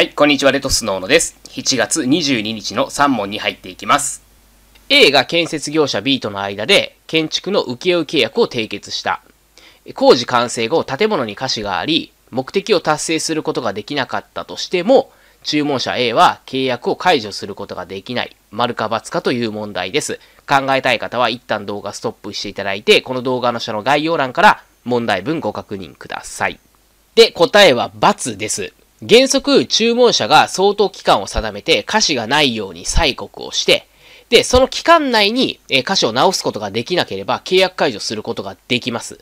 はい、こんにちは、レトスノーノです。7月22日の3問に入っていきます。A が建設業者 B との間で建築の請負契約を締結した。工事完成後、建物に瑕疵があり、目的を達成することができなかったとしても、注文者 A は契約を解除することができない、丸か×かという問題です。考えたい方は一旦動画ストップしていただいて、この動画の下の概要欄から問題文ご確認ください。で、答えは×です。原則、注文者が相当期間を定めて、歌詞がないように催告をして、で、その期間内に、え歌詞を直すことができなければ、契約解除することができます。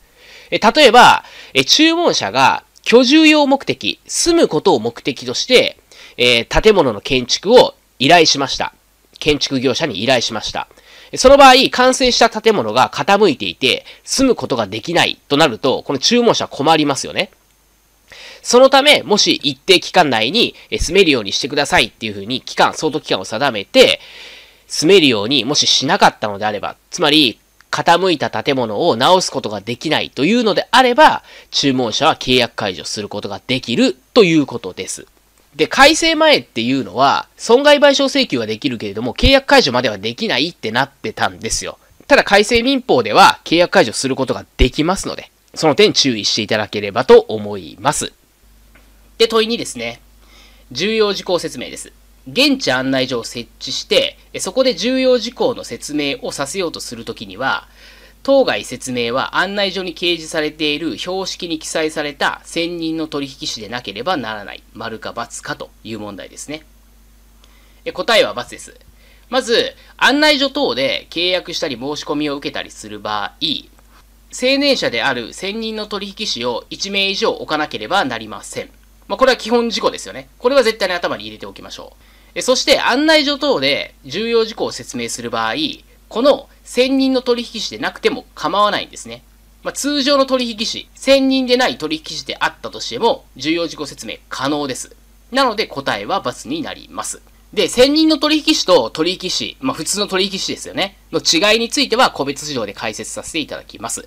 え例えば、え注文者が、居住用目的、住むことを目的として、えー、建物の建築を依頼しました。建築業者に依頼しました。その場合、完成した建物が傾いていて、住むことができないとなると、この注文者困りますよね。そのため、もし一定期間内に住めるようにしてくださいっていうふうに期間、相当期間を定めて、住めるようにもししなかったのであれば、つまり、傾いた建物を直すことができないというのであれば、注文者は契約解除することができるということです。で、改正前っていうのは、損害賠償請求はできるけれども、契約解除まではできないってなってたんですよ。ただ改正民法では契約解除することができますので、その点注意していただければと思います。で、問い2ですね。重要事項説明です。現地案内所を設置して、そこで重要事項の説明をさせようとするときには、当該説明は案内所に掲示されている標識に記載された専任の取引士でなければならない。丸か×かという問題ですね。答えは×です。まず、案内所等で契約したり申し込みを受けたりする場合、成年者である専任の取引士を1名以上置かなければなりません。まあ、これは基本事項ですよね。これは絶対に頭に入れておきましょう。そして案内所等で重要事項を説明する場合、この専任の取引士でなくても構わないんですね。まあ、通常の取引士、専任でない取引士であったとしても、重要事項説明可能です。なので答えは×になります。で、専任の取引士と取引士、まあ普通の取引士ですよね、の違いについては個別指導で解説させていただきます。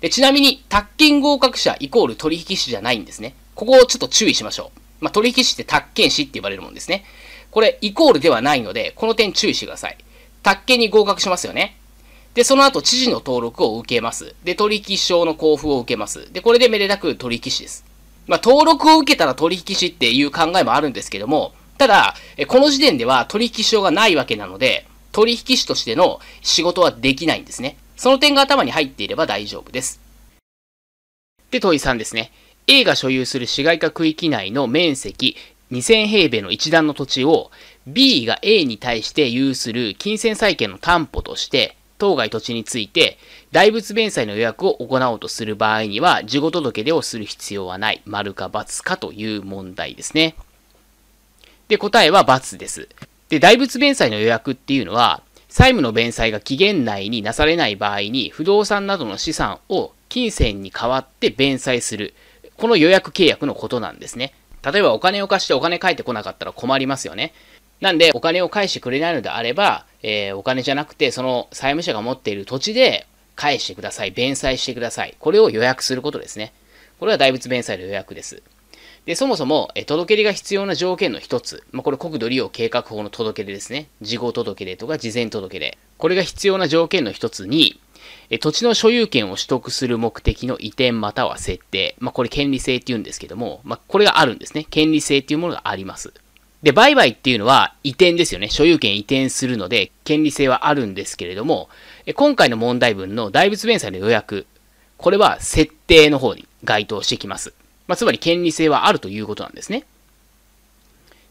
で、ちなみに、宅建合格者イコール取引士じゃないんですね。ここをちょっと注意しましょう。まあ、取引士って宅建士って言われるもんですね。これ、イコールではないので、この点注意してください。宅建に合格しますよね。で、その後、知事の登録を受けます。で、取引証の交付を受けます。で、これでめでたく取引士です。まあ、登録を受けたら取引士っていう考えもあるんですけども、ただ、この時点では取引証がないわけなので、取引士としての仕事はできないんですね。その点が頭に入っていれば大丈夫です。で、問い3ですね。A が所有する市街化区域内の面積2000平米の一段の土地を B が A に対して有する金銭債権の担保として当該土地について大仏弁済の予約を行おうとする場合には事後届出をする必要はない丸か×かという問題ですね。で、答えは×です。で、大仏弁済の予約っていうのは債務の弁済が期限内になされない場合に不動産などの資産を金銭に代わって弁済するこの予約契約のことなんですね。例えばお金を貸してお金返ってこなかったら困りますよね。なんで、お金を返してくれないのであれば、えー、お金じゃなくて、その債務者が持っている土地で返してください、弁済してください。これを予約することですね。これは大仏弁済の予約です。で、そもそも、え届け出が必要な条件の一つ。まあ、これ国土利用計画法の届け出ですね。事後届け出とか事前届け出。これが必要な条件の一つに、土地の所有権を取得する目的の移転または設定。まあ、これ権利性って言うんですけども、まあ、これがあるんですね。権利性っていうものがあります。で、売買っていうのは移転ですよね。所有権移転するので、権利性はあるんですけれども、今回の問題文の大仏弁済の予約、これは設定の方に該当してきます。まあ、つまり権利性はあるということなんですね。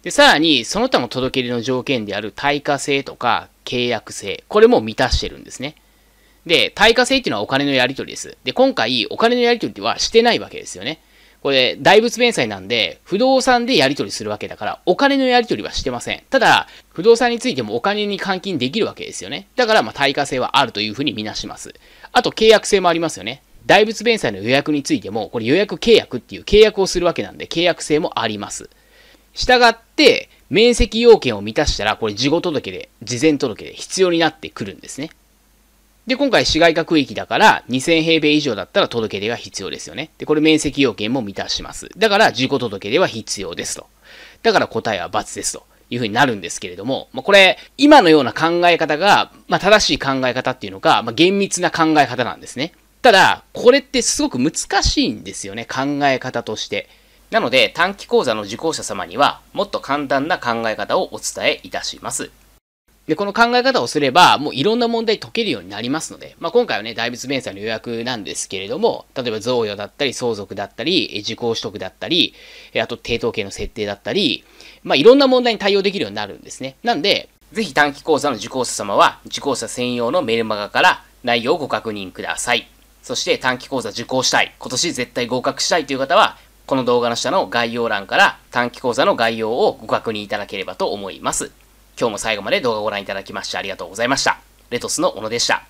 で、さらに、その他の届け出の条件である対価性とか契約性、これも満たしてるんですね。で、対価制っていうのはお金のやり取りです。で、今回、お金のやり取りはしてないわけですよね。これ、大仏弁済なんで、不動産でやり取りするわけだから、お金のやり取りはしてません。ただ、不動産についてもお金に換金できるわけですよね。だから、まあ、対価性はあるというふうにみなします。あと、契約性もありますよね。大仏弁済の予約についても、これ予約契約っていう契約をするわけなんで、契約性もあります。したがって、面積要件を満たしたら、これ事後届で、事前届で必要になってくるんですね。で、今回市街化区域だから、2000平米以上だったら届け出が必要ですよね。で、これ面積要件も満たします。だから、事故届け出は必要ですと。だから答えは×ですと。いうふうになるんですけれども、まあ、これ、今のような考え方が、まあ、正しい考え方っていうのか、まあ、厳密な考え方なんですね。ただ、これってすごく難しいんですよね、考え方として。なので、短期講座の受講者様には、もっと簡単な考え方をお伝えいたします。で、この考え方をすれば、もういろんな問題解けるようになりますので、まあ、今回はね、大仏弁済の予約なんですけれども、例えば贈与だったり、相続だったり、受講取得だったり、あと抵当権の設定だったり、まあ、いろんな問題に対応できるようになるんですね。なんで、ぜひ短期講座の受講者様は、受講者専用のメルマガから内容をご確認ください。そして短期講座受講したい、今年絶対合格したいという方は、この動画の下の概要欄から短期講座の概要をご確認いただければと思います。今日も最後まで動画をご覧いただきましてありがとうございました。レトスの小野でした。